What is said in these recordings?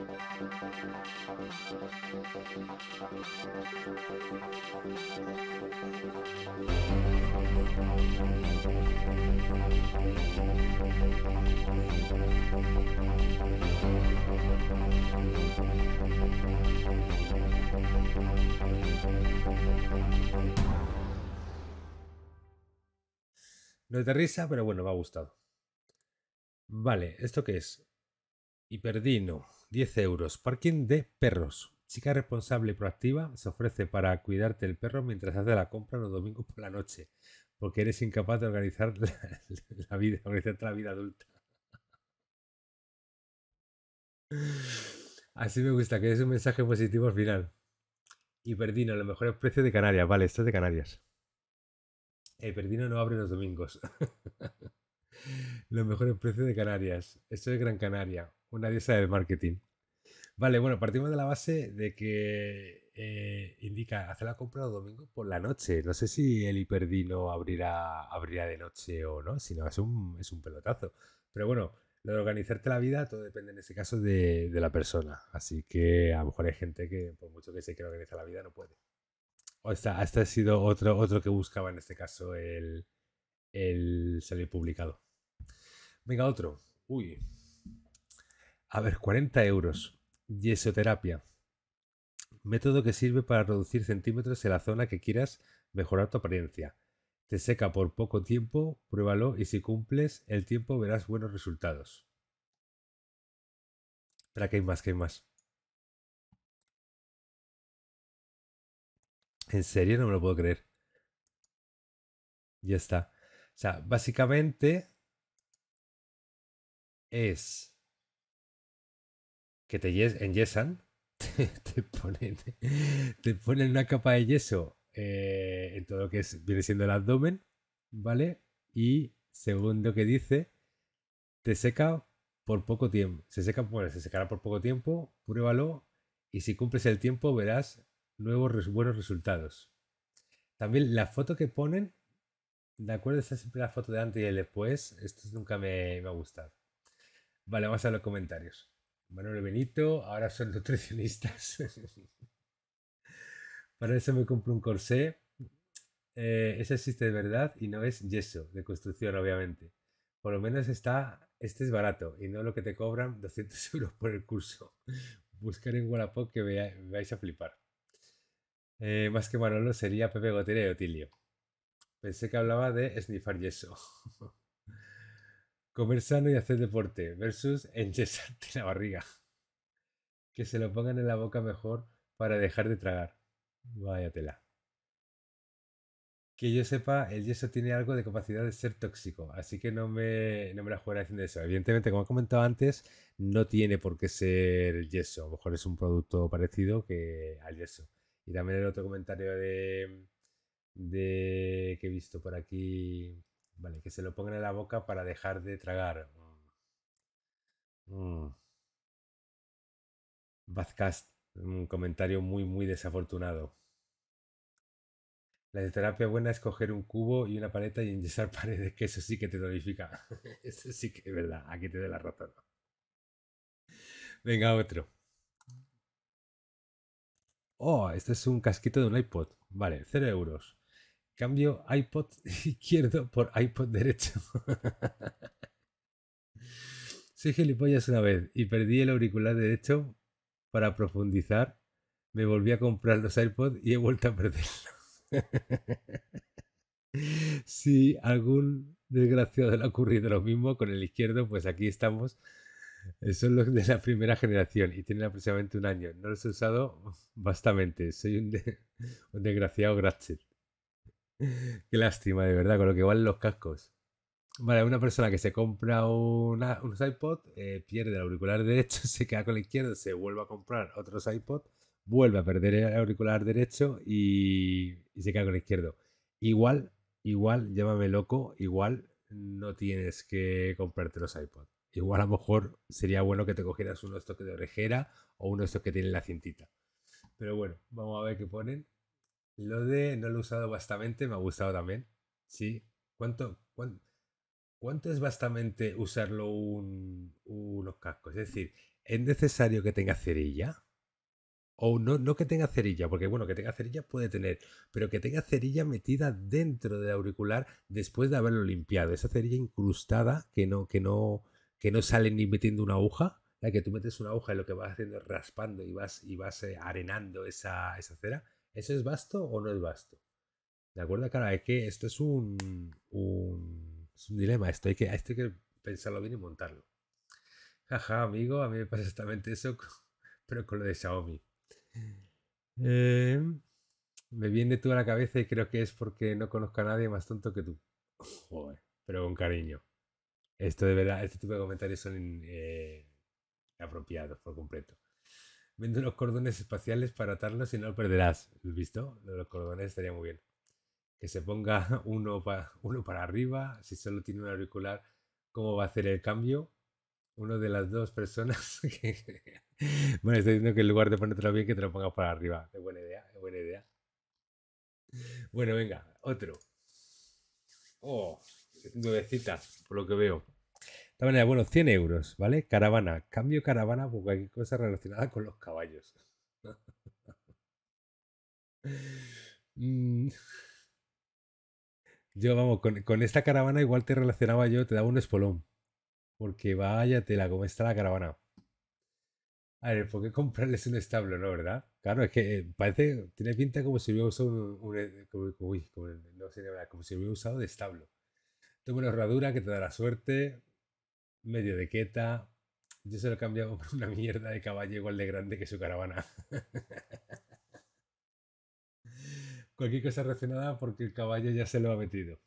No es de risa, pero bueno, me ha gustado. Vale, ¿esto qué es? Hiperdino. 10 euros. Parking de perros. Chica responsable y proactiva se ofrece para cuidarte el perro mientras hace la compra los domingos por la noche, porque eres incapaz de organizar la, vida, organizarte la vida adulta. Así me gusta, que es un mensaje positivo al final. Y Perdino, los mejores precios de Canarias. Vale, esto es de Canarias. El eh, Perdino no abre los domingos. los mejores precios de Canarias. Esto es Gran Canaria una diosa del marketing. Vale, bueno, partimos de la base de que eh, indica hacer la compra el domingo por la noche. No sé si el hiperdino abrirá, abrirá de noche o no, sino es un, es un pelotazo. Pero bueno, lo de organizarte la vida, todo depende en ese caso de, la persona. Así que a lo mejor hay gente que, por mucho que se quiera organizar la vida, no puede. O sea, este ha sido otro, otro que buscaba en este caso el, el salir publicado. Venga, otro. Uy, a ver, 40 euros. Yesoterapia. Método que sirve para reducir centímetros en la zona que quieras mejorar tu apariencia. Te seca por poco tiempo, pruébalo y si cumples el tiempo verás buenos resultados. Espera, que hay más, que hay más. En serio, no me lo puedo creer. Ya está. O sea, básicamente es que te enyesan, te, ponen, una capa de yeso eh, en todo lo que es, viene siendo el abdomen, ¿vale? Y según lo que dice, te seca por poco tiempo. Se seca, bueno, se secará por poco tiempo, pruébalo y si cumples el tiempo verás nuevos buenos resultados. También la foto que ponen, de acuerdo, esta siempre la foto de antes y después. Esto nunca me, me ha gustado. Vale, vamos a los comentarios. Manuel Benito, ahora son nutricionistas. Para eso me compro un corsé. Eh, ese existe de verdad y no es yeso de construcción, obviamente. Por lo menos está, este es barato y no lo que te cobran 200 euros por el curso. Buscar en Wallapop que vea, vais a flipar. Eh, más que Manolo sería Pepe Gotera y Otilio. Pensé que hablaba de snifar yeso. comer sano y hacer deporte versus en la barriga. Que se lo pongan en la boca mejor para dejar de tragar. Vaya tela. Que yo sepa, el yeso tiene algo de capacidad de ser tóxico, así que no me, no me la jugaré diciendo eso. Evidentemente, como he comentado antes, no tiene por qué ser yeso. A lo mejor es un producto parecido que al yeso. Y también el otro comentario de, de que he visto por aquí Vale, que se lo pongan en la boca para dejar de tragar. Mm. mm. un comentario muy, muy desafortunado. La terapia buena es coger un cubo y una paleta y enyesar paredes, que eso sí que te dolifica. eso sí que es verdad, aquí te dé la razón. Venga, otro. Oh, este es un casquito de un iPod. Vale, cero euros. Cambio iPod izquierdo por iPod derecho. Soy gilipollas una vez y perdí el auricular derecho para profundizar. Me volví a comprar los iPods y he vuelto a perderlos. si algún desgraciado le ha ocurrido lo mismo con el izquierdo, pues aquí estamos. Eh, son los de la primera generación y tienen aproximadamente un año. No los he usado bastante. Soy un, desgraciado Gratcher. Qué lástima, de verdad, con lo que valen los cascos. Vale, una persona que se compra un unos iPod, eh, pierde el auricular derecho, se queda con la izquierda, se vuelve a comprar otro iPod, vuelve a perder el auricular derecho y, se queda con el izquierdo. Igual, igual, llámame loco, igual no tienes que comprarte los iPod. Igual a lo mejor sería bueno que te cogieras uno de estos de orejera o uno de estos que tienen la cintita. Pero bueno, vamos a ver qué ponen. Lo de no lo he usado bastamente me ha gustado también. Sí. ¿Cuánto, cuánto, es bastamente usarlo un, unos cascos? Es decir, ¿es necesario que tenga cerilla? O no, no que tenga cerilla, porque bueno, que tenga cerilla puede tener, pero que tenga cerilla metida dentro del auricular después de haberlo limpiado. Esa cerilla incrustada que no, que no, que no sale ni metiendo una aguja, la que tú metes una aguja y lo que vas haciendo es raspando y vas, y vas eh, arenando esa, esa cera ¿Eso es vasto o no es vasto? ¿De acuerdo? cara? es que esto es un, un, es un dilema. Esto hay, que, hay que pensarlo bien y montarlo. Jaja, amigo, a mí me pasa exactamente eso, pero con lo de Xiaomi. Em, me viene tú a la cabeza y creo que es porque no conozco a nadie más tonto que tú. Joder, pero con cariño. Esto de verdad, este tipo de comentarios son eh, apropiados por completo. Vende unos cordones espaciales para atarlos y no lo perderás. ¿Has visto? los cordones estaría muy bien. Que se ponga uno, uno para arriba. Si solo tiene un auricular, ¿cómo va a hacer el cambio? Uno de las dos personas bueno, estoy diciendo que en lugar de ponértelo bien, que te lo pongas para arriba. Es buena idea, es buena idea. Bueno, venga, otro. Oh, nuevecitas, por lo que veo manera, bueno, 100 euros, ¿vale? Caravana, cambio caravana por cualquier cosa relacionada con los caballos. Mm. Yo, vamos, con, esta caravana igual te relacionaba yo, te daba un espolón. Porque vaya tela, cómo está la caravana. A ver, ¿por qué comprarles un establo, no, verdad? Claro, es que eh, parece, tiene pinta como si hubiera usado un, eh, como, uy, como, no sé, como si hubiera usado de establo. Toma una herradura que te da la suerte, medio de queta. Yo se lo cambiado por una mierda de caballo igual de grande que su caravana. Cualquier cosa relacionada porque el caballo ya se lo ha metido.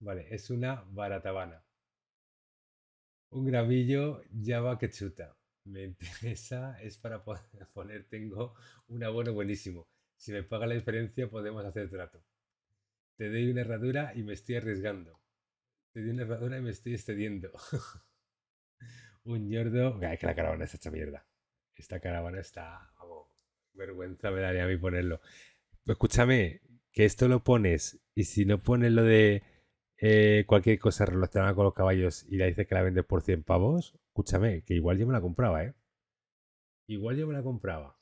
Vale, es una baratabana. Un gravillo Java que chuta. Me interesa, es para poner, tengo un abono buenísimo. Si me paga la diferencia podemos hacer trato. Te doy una herradura y me estoy arriesgando. Te doy una herradura y me estoy excediendo un yordo. Es que la caravana está hecha mierda. Esta caravana está. vergüenza me daría a mí ponerlo. Pues escúchame, que esto lo pones y si no pones lo de eh, cualquier cosa relacionada con los caballos y le dices que la vendes por 100 pavos, escúchame, que igual yo me la compraba, ¿eh? Igual yo me la compraba.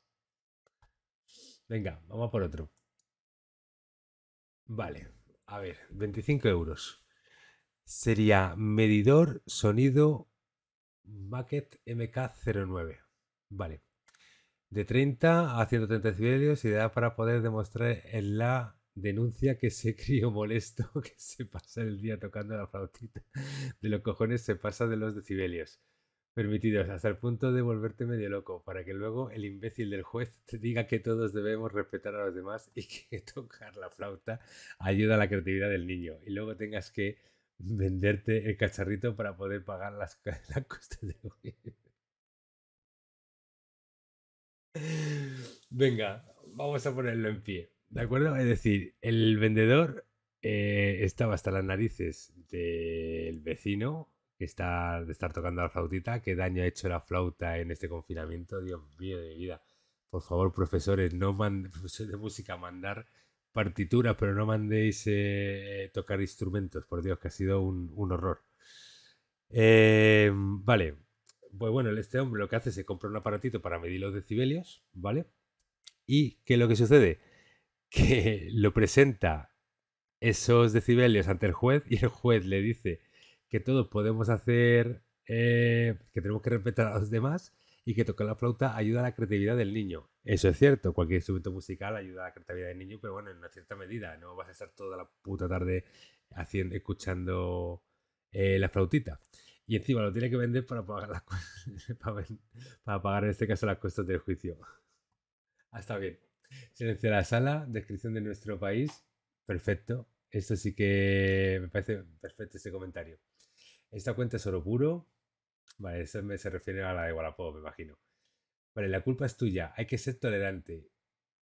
Venga, vamos a por otro. Vale, a ver, 25 euros. Sería medidor, sonido, Bucket MK09. Vale. De 30 a 130 decibelios, idea para poder demostrar en la denuncia que ese crío molesto que se pasa el día tocando la flautita de los cojones se pasa de los decibelios permitidos hasta el punto de volverte medio loco para que luego el imbécil del juez te diga que todos debemos respetar a los demás y que tocar la flauta ayuda a la creatividad del niño y luego tengas que venderte el cacharrito para poder pagar las, las costas de hoy. Venga, vamos a ponerlo en pie. ¿De acuerdo? Es decir, el vendedor eh, estaba hasta las narices del vecino que está de estar tocando la flautita. ¿Qué daño ha hecho la flauta en este confinamiento? Dios mío de vida. Por favor, profesores, no manden, profesores de música, mandar partituras, pero no mandéis eh, tocar instrumentos, por Dios, que ha sido un, horror. Eh, vale, pues bueno, este hombre lo que hace es comprar compra un aparatito para medir los decibelios, ¿vale? Y que lo que sucede, que lo presenta esos decibelios ante el juez y el juez le dice que todos podemos hacer, eh, que tenemos que respetar a los demás y que tocar la flauta ayuda a la creatividad del niño. Eso es cierto, cualquier instrumento musical ayuda a la creatividad del niño, pero bueno, en una cierta medida, no vas a estar toda la puta tarde haciendo, escuchando eh, la flautita. Y encima lo tiene que vender para pagar, las, para, pagar en este caso las cuestas del juicio. Hasta bien. Silencio de la sala, descripción de nuestro país. Perfecto. Esto sí que me parece perfecto este comentario. Esta cuenta es oro puro. Vale, eso me se refiere a la de Wallapop, me imagino. Vale, la culpa es tuya, hay que ser tolerante,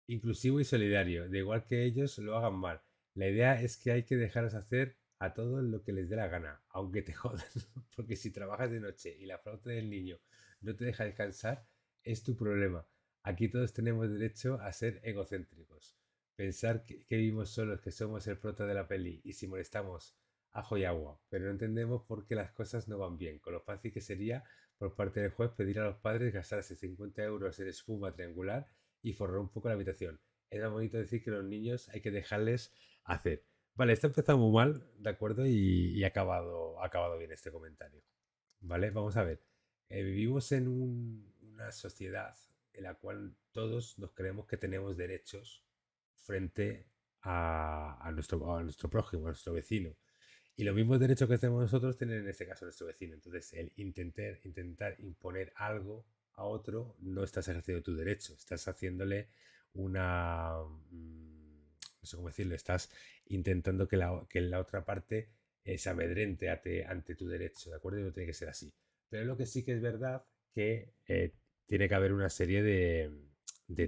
inclusivo y solidario, de igual que ellos lo hagan mal. La idea es que hay que dejarlos hacer a todos lo que les dé la gana, aunque te jodan, porque si trabajas de noche y la flauta del niño no te deja descansar, es tu problema. Aquí todos tenemos derecho a ser egocéntricos. Pensar que, que vivimos solos, que somos el prota de la peli y si molestamos ajo y agua, pero no entendemos por qué las cosas no van bien, con lo fácil que sería por parte del juez pedir a los padres gastarse 50 euros en espuma triangular y forrar un poco la habitación. Era bonito decir que los niños hay que dejarles hacer. Vale, esto ha empezado muy mal, ¿de acuerdo? Y, ha, acabado, acabado, bien este comentario. Vale, vamos a ver. Eh, vivimos en una sociedad en la cual todos nos creemos que tenemos derechos frente a, nuestro, a nuestro prójimo, a nuestro vecino. Y los mismos derechos que tenemos nosotros tienen en este caso nuestro vecino. Entonces, el intentar, intentar imponer algo a otro, no estás ejerciendo tu derecho, estás haciéndole una... Mm, no sé cómo decirlo, estás intentando que la, que la otra parte eh, se amedrente ante, ante, tu derecho, ¿de acuerdo? Y no tiene que ser así. Pero lo que sí que es verdad que eh, tiene que haber una serie de,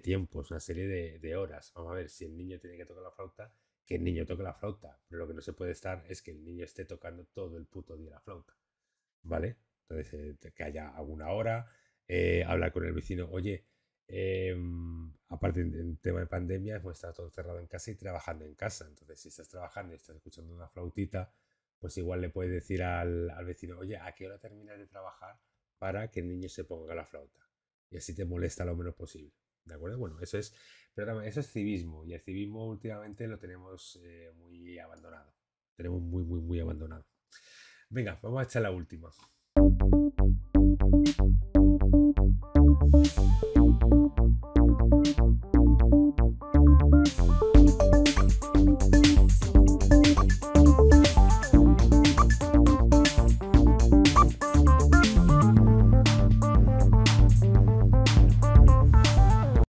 tiempos, una serie de, de, horas. Vamos a ver, si el niño tiene que tocar la flauta, que el niño toque la flauta, pero lo que no se puede estar es que el niño esté tocando todo el puto día la flauta, ¿vale? Entonces, eh, que haya alguna hora, eh, hablar con el vecino, oye, em, aparte del tema de pandemia, hemos estado todo cerrado en casa y trabajando en casa, entonces si estás trabajando y estás escuchando una flautita, pues igual le puedes decir al, al vecino, oye, ¿a qué hora terminas de trabajar para que el niño se ponga la flauta? Y así te molesta lo menos posible. ¿De acuerdo? Bueno, eso es pero eso es civismo, y el civismo últimamente lo tenemos eh, muy abandonado. Tenemos muy, muy, muy abandonado. Venga, vamos a echar la última.